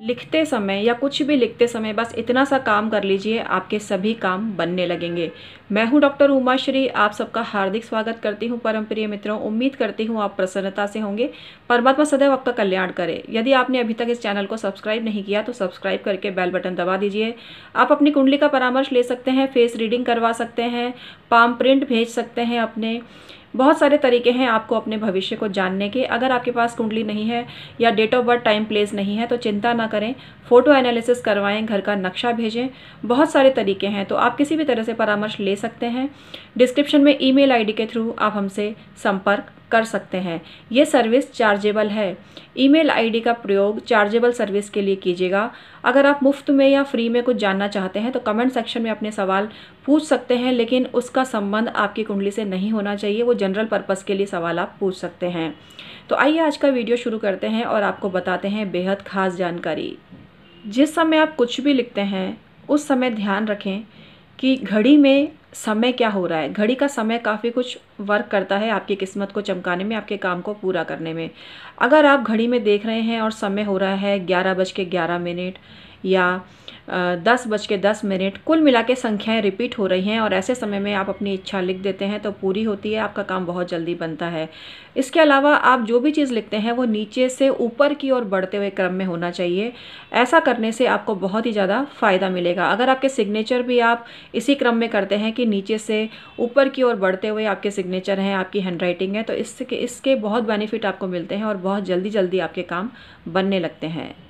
लिखते समय या कुछ भी लिखते समय बस इतना सा काम कर लीजिए आपके सभी काम बनने लगेंगे मैं हूं डॉक्टर उमा श्री आप सबका हार्दिक स्वागत करती हूं परम प्रिय मित्रों उम्मीद करती हूं आप प्रसन्नता से होंगे परमात्मा सदैव आपका कल्याण करे यदि आपने अभी तक इस चैनल को सब्सक्राइब नहीं किया तो सब्सक्राइब करके बैल बटन दबा दीजिए आप अपनी कुंडली का परामर्श ले सकते हैं फेस रीडिंग करवा सकते हैं पाम प्रिंट भेज सकते हैं अपने बहुत सारे तरीके हैं आपको अपने भविष्य को जानने के अगर आपके पास कुंडली नहीं है या date of birth time place नहीं है तो चिंता ना करें फ़ोटो एनालिसिस करवाएं घर का नक्शा भेजें बहुत सारे तरीके हैं तो आप किसी भी तरह से परामर्श ले सकते हैं डिस्क्रिप्शन में ईमेल आईडी के थ्रू आप हमसे संपर्क कर सकते हैं ये सर्विस चार्जेबल है ईमेल आईडी का प्रयोग चार्जेबल सर्विस के लिए कीजिएगा अगर आप मुफ्त में या फ्री में कुछ जानना चाहते हैं तो कमेंट सेक्शन में अपने सवाल पूछ सकते हैं लेकिन उसका संबंध आपकी कुंडली से नहीं होना चाहिए वो जनरल पर्पज़ के लिए सवाल आप पूछ सकते हैं तो आइए आज का वीडियो शुरू करते हैं और आपको बताते हैं बेहद ख़ास जानकारी जिस समय आप कुछ भी लिखते हैं उस समय ध्यान रखें कि घड़ी में समय क्या हो रहा है घड़ी का समय काफ़ी कुछ वर्क करता है आपकी किस्मत को चमकाने में आपके काम को पूरा करने में अगर आप घड़ी में देख रहे हैं और समय हो रहा है ग्यारह बज के ग्यारह मिनट या दस बज के दस मिनट कुल मिला के संख्याएँ रिपीट हो रही हैं और ऐसे समय में आप अपनी इच्छा लिख देते हैं तो पूरी होती है आपका काम बहुत जल्दी बनता है इसके अलावा आप जो भी चीज़ लिखते हैं वो नीचे से ऊपर की ओर बढ़ते हुए क्रम में होना चाहिए ऐसा करने से आपको बहुत ही ज़्यादा फ़ायदा मिलेगा अगर आपके सिग्नेचर भी आप इसी क्रम में करते हैं कि नीचे से ऊपर की ओर बढ़ते हुए आपके सिग्नेचर हैं आपकी हैंडराइटिंग है तो इसके इसके बहुत बेनिफिट आपको मिलते हैं और बहुत जल्दी जल्दी आपके काम बनने लगते हैं